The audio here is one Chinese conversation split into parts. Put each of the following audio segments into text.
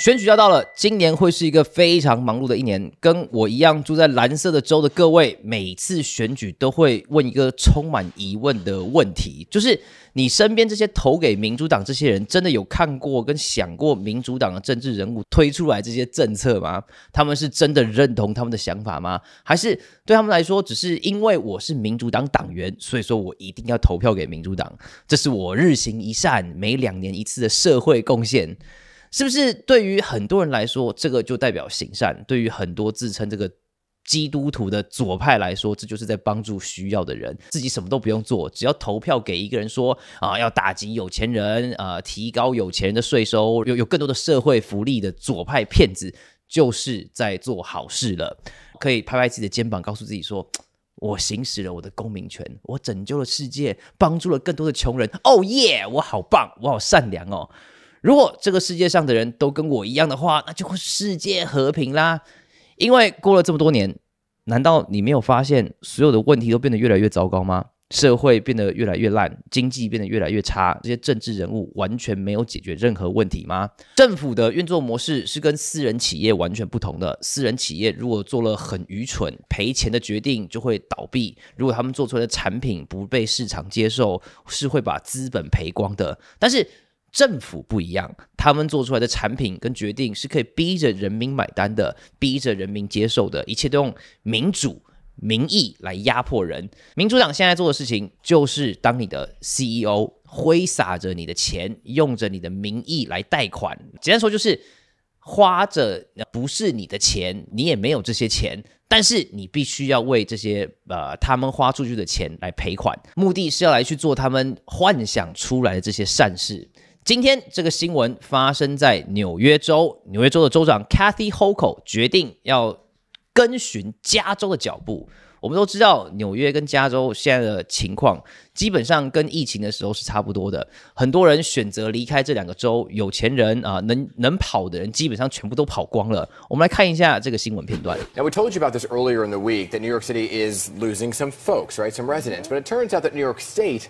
选举要到了，今年会是一个非常忙碌的一年。跟我一样住在蓝色的州的各位，每次选举都会问一个充满疑问的问题：，就是你身边这些投给民主党这些人，真的有看过跟想过民主党的政治人物推出来这些政策吗？他们是真的认同他们的想法吗？还是对他们来说，只是因为我是民主党党员，所以说我一定要投票给民主党，这是我日行一善，每两年一次的社会贡献。是不是对于很多人来说，这个就代表行善？对于很多自称这个基督徒的左派来说，这就是在帮助需要的人，自己什么都不用做，只要投票给一个人说啊，要打击有钱人，呃，提高有钱人的税收，有有更多的社会福利的左派骗子，就是在做好事了，可以拍拍自己的肩膀，告诉自己说，我行使了我的公民权，我拯救了世界，帮助了更多的穷人。哦耶，我好棒，我好善良哦。如果这个世界上的人都跟我一样的话，那就会世界和平啦。因为过了这么多年，难道你没有发现所有的问题都变得越来越糟糕吗？社会变得越来越烂，经济变得越来越差，这些政治人物完全没有解决任何问题吗？政府的运作模式是跟私人企业完全不同的。私人企业如果做了很愚蠢、赔钱的决定，就会倒闭；如果他们做出来的产品不被市场接受，是会把资本赔光的。但是，政府不一样，他们做出来的产品跟决定是可以逼着人民买单的，逼着人民接受的，一切都用民主民意来压迫人。民主党现在做的事情，就是当你的 CEO 挥洒着你的钱，用着你的民意来贷款。简单说，就是花着不是你的钱，你也没有这些钱，但是你必须要为这些呃他们花出去的钱来赔款，目的是要来去做他们幻想出来的这些善事。今天这个新闻发生在纽约州，纽约州的州长 Kathy Hochul 决定要跟循加州的脚步。我们都知道纽约跟加州现在的情况，基本上跟疫情的时候是差不多的。很多人选择离开这两个州，有钱人啊，能能跑的人基本上全部都跑光了。我们来看一下这个新闻片段。Now we told you about this earlier in the week that New York City is losing some folks, right? Some residents, but it turns out that New York State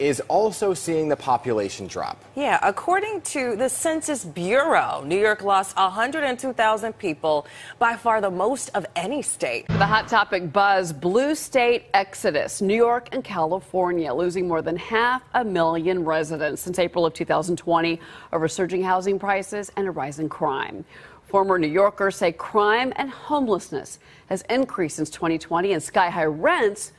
is also seeing the population drop. Yeah, according to the Census Bureau, New York lost 102,000 people, by far the most of any state. The hot topic buzz blue state exodus. New York and California losing more than half a million residents since April of 2020 over surging housing prices and a rise in crime. Former New Yorkers say crime and homelessness has increased since 2020 and sky high rents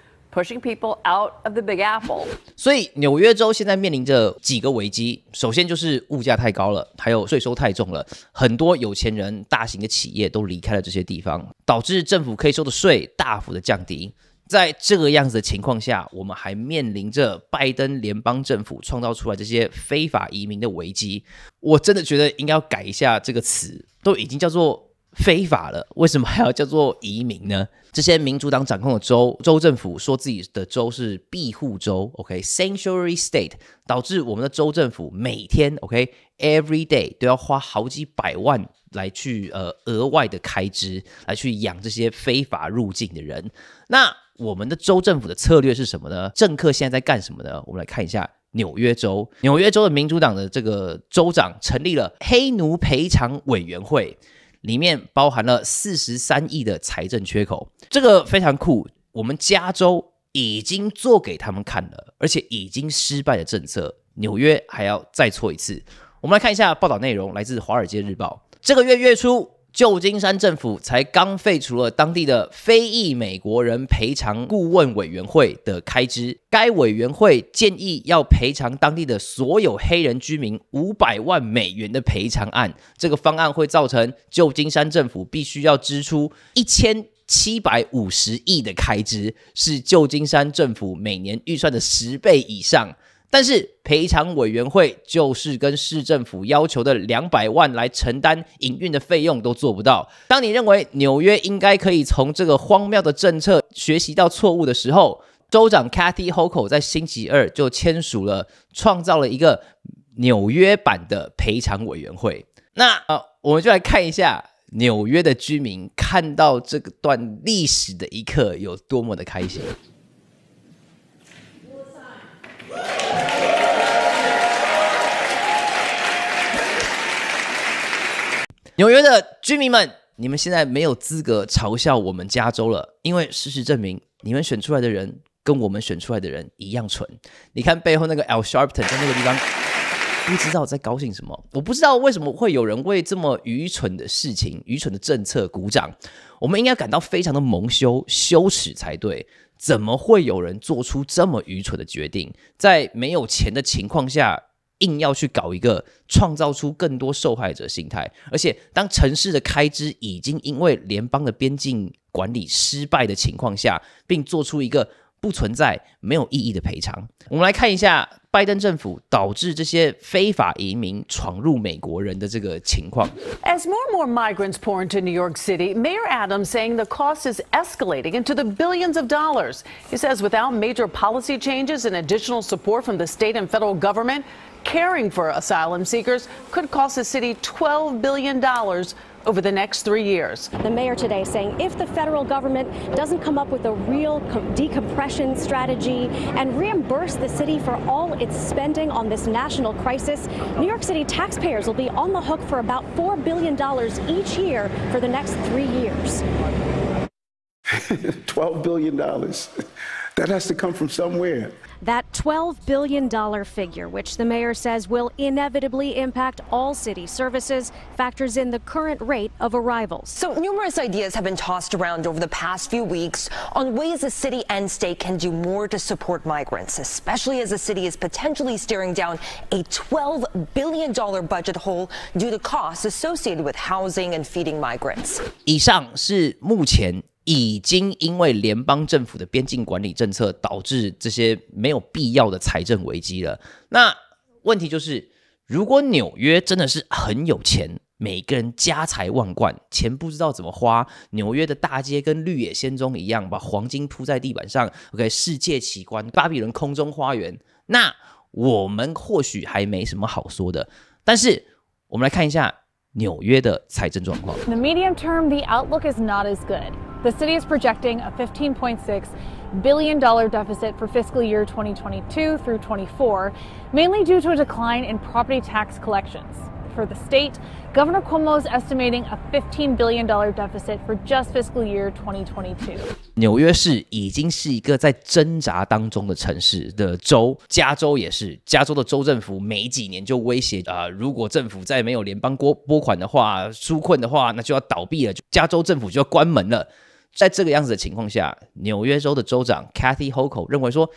所以纽约州现在面临着几个危机，首先就是物价太高了，还有税收太重了，很多有钱人、大型的企业都离开了这些地方，导致政府可以收的税大幅的降低。在这个样子的情况下，我们还面临着拜登联邦政府创造出来这些非法移民的危机。我真的觉得应该要改一下这个词，都已经叫做。非法了，为什么还要叫做移民呢？这些民主党掌控的州州政府说自己的州是庇护州，OK，sanctuary state，导致我们的州政府每天，OK，every day 都要花好几百万来去呃额外的开支来去养这些非法入境的人。那我们的州政府的策略是什么呢？政客现在在干什么呢？我们来看一下纽约州，纽约州的民主党的这个州长成立了黑奴赔偿委员会。里面包含了四十三亿的财政缺口，这个非常酷。我们加州已经做给他们看了，而且已经失败的政策，纽约还要再错一次。我们来看一下报道内容，来自《华尔街日报》。这个月月初。旧金山政府才刚废除了当地的非裔美国人赔偿顾问委员会的开支，该委员会建议要赔偿当地的所有黑人居民五百万美元的赔偿案。这个方案会造成旧金山政府必须要支出一千七百五十亿的开支，是旧金山政府每年预算的十倍以上。但是赔偿委员会就是跟市政府要求的两百万来承担营运的费用都做不到。当你认为纽约应该可以从这个荒谬的政策学习到错误的时候，州长 Kathy Hochul 在星期二就签署了，创造了一个纽约版的赔偿委员会。那我们就来看一下纽约的居民看到这段历史的一刻有多么的开心。纽约的居民们，你们现在没有资格嘲笑我们加州了，因为事实证明，你们选出来的人跟我们选出来的人一样蠢。你看背后那个 l Sharpton 在那个地方，不知道在高兴什么。我不知道为什么会有人为这么愚蠢的事情、愚蠢的政策鼓掌。我们应该感到非常的蒙羞、羞耻才对。怎么会有人做出这么愚蠢的决定，在没有钱的情况下？硬要去搞一个创造出更多受害者心态，而且当城市的开支已经因为联邦的边境管理失败的情况下，并做出一个不存在、没有意义的赔偿。我们来看一下拜登政府导致这些非法移民闯入美国人的这个情况。As more and more migrants pour into New York City, Mayor Adams saying the cost is escalating into the billions of dollars. He says without major policy changes and additional support from the state and federal government. caring for asylum seekers could cost the city $12 billion over the next three years. The mayor today saying if the federal government doesn't come up with a real decompression strategy and reimburse the city for all its spending on this national crisis, New York City taxpayers will be on the hook for about $4 billion each year for the next three years. $12 billion. That has to come from somewhere. That $12 billion figure, which the mayor says will inevitably impact all city services, factors in the current rate of arrivals. So, numerous ideas have been tossed around over the past few weeks on ways the city and state can do more to support migrants, especially as the city is potentially staring down a $12 billion budget hole due to costs associated with housing and feeding migrants. 以上是目前已经因为联邦政府的边境管理政策，导致这些没有必要的财政危机了。那问题就是，如果纽约真的是很有钱，每个人家财万贯，钱不知道怎么花，纽约的大街跟《绿野仙踪》一样，把黄金铺在地板上，OK，世界奇观，巴比伦空中花园，那我们或许还没什么好说的。但是，我们来看一下纽约的财政状况。In medium the term, the outlook not good. is as The city is projecting a $15.6 billion deficit for fiscal year 2022 through 24, mainly due to a decline in property tax collections. For the state, Governor Cuomo is estimating a $15 billion deficit for just fiscal year 2022. 纽约市已经是一个在挣扎当中的城市的州，加州也是。加州的州政府每几年就威胁啊、呃，如果政府再没有联邦拨拨款的话，纾困的话，那就要倒闭了，加州政府就要关门了。在这个样子的情况下，纽约州的州长 Kathy Hochul 认为说，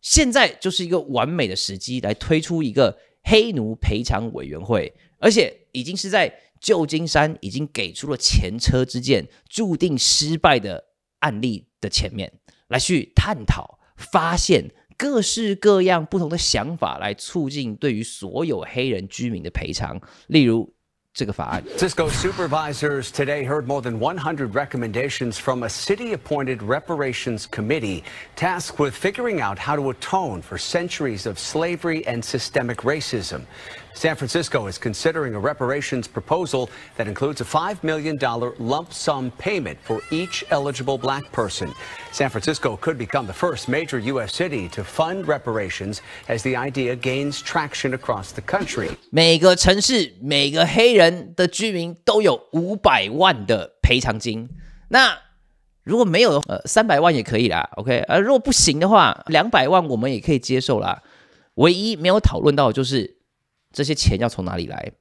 现在就是一个完美的时机来推出一个黑奴赔偿委员会，而且已经是在旧金山已经给出了前车之鉴、注定失败的案例的前面来去探讨、发现各式各样不同的想法来促进对于所有黑人居民的赔偿，例如。这个法案。Cisco supervisors today heard more than 100 recommendations from a city appointed reparations committee tasked with figuring out how to atone for centuries of slavery and systemic racism. San Francisco is considering a reparations proposal that includes a $5 million lump sum payment for each eligible black person. San Francisco could become the first major U.S. city to fund reparations as the idea gains traction across the country. 每个城市每个黑人的居民都有五百万的赔偿金。那如果没有，呃，三百万也可以啦，OK。呃，如果不行的话，两百万我们也可以接受啦。唯一没有讨论到就是这些钱要从哪里来？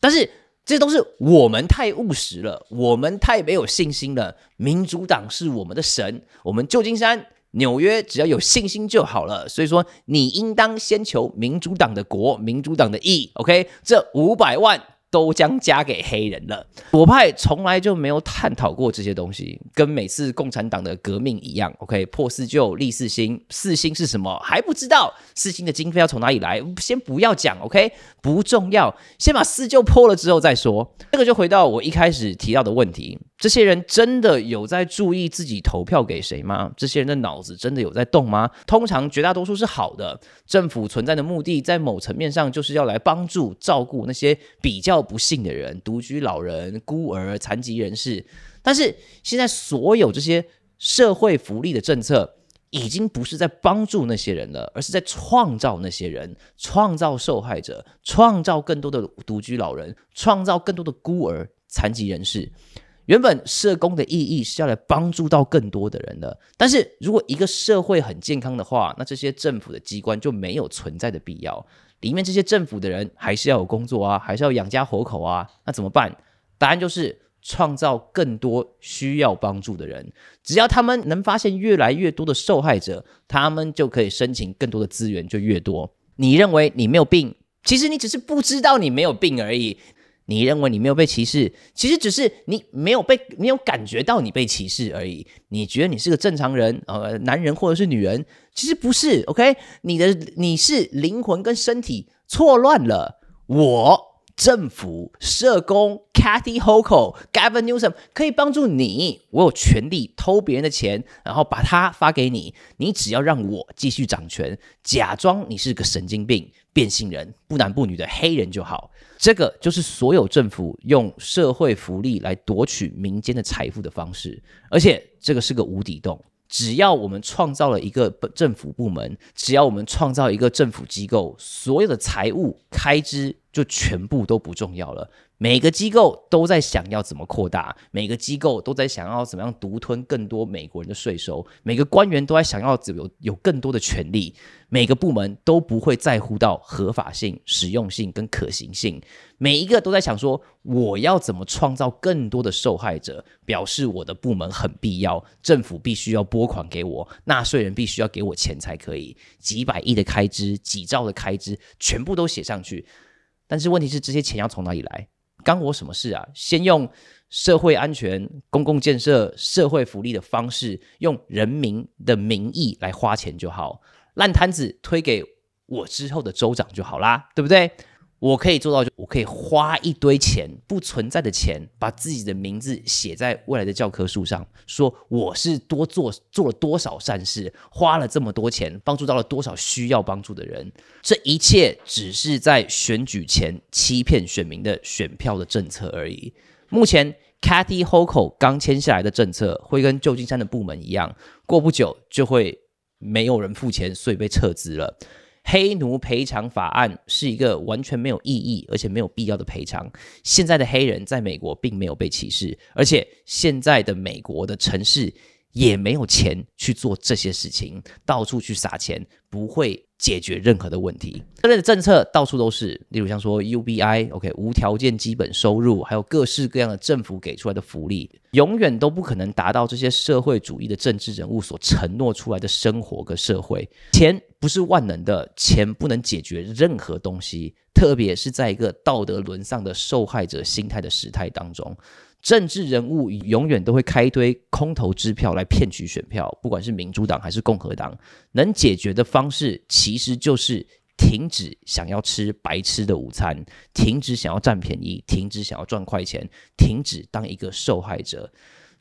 但是这都是我们太务实了，我们太没有信心了。民主党是我们的神，我们旧金山、纽约只要有信心就好了。所以说，你应当先求民主党的国，民主党的义。OK，这五百万。都将加给黑人了。左派从来就没有探讨过这些东西，跟每次共产党的革命一样。OK，破四旧立四新，四新是什么还不知道？四新的经费要从哪里来？先不要讲，OK，不重要，先把四旧破了之后再说。这个就回到我一开始提到的问题：这些人真的有在注意自己投票给谁吗？这些人的脑子真的有在动吗？通常绝大多数是好的。政府存在的目的，在某层面上就是要来帮助、照顾那些比较。不幸的人、独居老人、孤儿、残疾人士，但是现在所有这些社会福利的政策，已经不是在帮助那些人了，而是在创造那些人，创造受害者，创造更多的独居老人，创造更多的孤儿、残疾人士。原本社工的意义是要来帮助到更多的人的，但是如果一个社会很健康的话，那这些政府的机关就没有存在的必要。里面这些政府的人还是要有工作啊，还是要养家活口啊，那怎么办？答案就是创造更多需要帮助的人，只要他们能发现越来越多的受害者，他们就可以申请更多的资源，就越多。你认为你没有病，其实你只是不知道你没有病而已。你认为你没有被歧视，其实只是你没有被没有感觉到你被歧视而已。你觉得你是个正常人，呃，男人或者是女人，其实不是。OK，你的你是灵魂跟身体错乱了。我。政府社工 Cathy Hochul、Gavin Newsom 可以帮助你。我有权利偷别人的钱，然后把它发给你。你只要让我继续掌权，假装你是个神经病、变性人、不男不女的黑人就好。这个就是所有政府用社会福利来夺取民间的财富的方式，而且这个是个无底洞。只要我们创造了一个政府部门，只要我们创造一个政府机构，所有的财务开支。就全部都不重要了。每个机构都在想要怎么扩大，每个机构都在想要怎么样独吞更多美国人的税收，每个官员都在想要有有更多的权利，每个部门都不会在乎到合法性、实用性跟可行性。每一个都在想说，我要怎么创造更多的受害者，表示我的部门很必要，政府必须要拨款给我，纳税人必须要给我钱才可以。几百亿的开支，几兆的开支，全部都写上去。但是问题是，这些钱要从哪里来？干我什么事啊？先用社会安全、公共建设、社会福利的方式，用人民的名义来花钱就好，烂摊子推给我之后的州长就好啦，对不对？我可以做到，就我可以花一堆钱不存在的钱，把自己的名字写在未来的教科书上，说我是多做做了多少善事，花了这么多钱，帮助到了多少需要帮助的人。这一切只是在选举前欺骗选民的选票的政策而已。目前，Cathy Hochul 刚签下来的政策会跟旧金山的部门一样，过不久就会没有人付钱，所以被撤资了。黑奴赔偿法案是一个完全没有意义，而且没有必要的赔偿。现在的黑人在美国并没有被歧视，而且现在的美国的城市也没有钱去做这些事情，到处去撒钱不会。解决任何的问题，这类的政策到处都是。例如像说 UBI，OK 无条件基本收入，还有各式各样的政府给出来的福利，永远都不可能达到这些社会主义的政治人物所承诺出来的生活跟社会。钱不是万能的，钱不能解决任何东西，特别是在一个道德沦丧的受害者心态的时态当中。政治人物永远都会开一堆空头支票来骗取选票，不管是民主党还是共和党，能解决的方式其实就是停止想要吃白吃的午餐，停止想要占便宜，停止想要赚快钱，停止当一个受害者。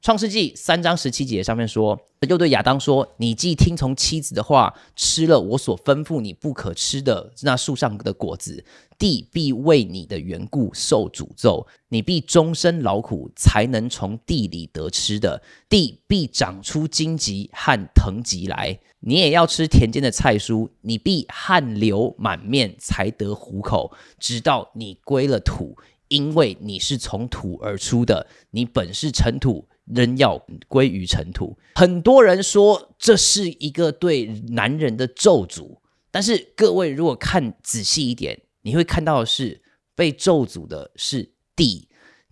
创世纪三章十七节上面说：“又对亚当说，你既听从妻子的话，吃了我所吩咐你不可吃的那树上的果子，地必为你的缘故受诅咒；你必终身劳苦，才能从地里得吃的。地必长出荆棘和藤棘来，你也要吃田间的菜蔬。你必汗流满面才得糊口，直到你归了土，因为你是从土而出的，你本是尘土。”仍要归于尘土。很多人说这是一个对男人的咒诅，但是各位如果看仔细一点，你会看到的是被咒诅的是地，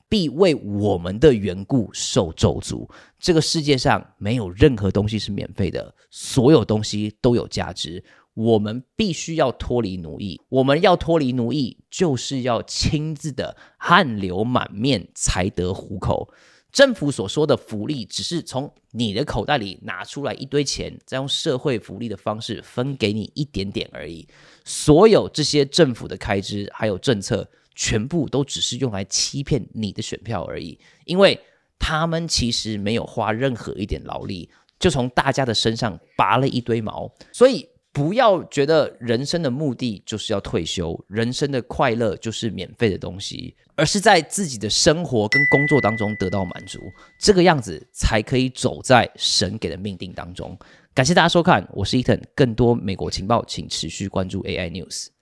必为我们的缘故受咒诅。这个世界上没有任何东西是免费的，所有东西都有价值。我们必须要脱离奴役，我们要脱离奴役，就是要亲自的汗流满面才得糊口。政府所说的福利，只是从你的口袋里拿出来一堆钱，再用社会福利的方式分给你一点点而已。所有这些政府的开支还有政策，全部都只是用来欺骗你的选票而已。因为他们其实没有花任何一点劳力，就从大家的身上拔了一堆毛，所以。不要觉得人生的目的就是要退休，人生的快乐就是免费的东西，而是在自己的生活跟工作当中得到满足，这个样子才可以走在神给的命定当中。感谢大家收看，我是伊藤，更多美国情报请持续关注 AI News。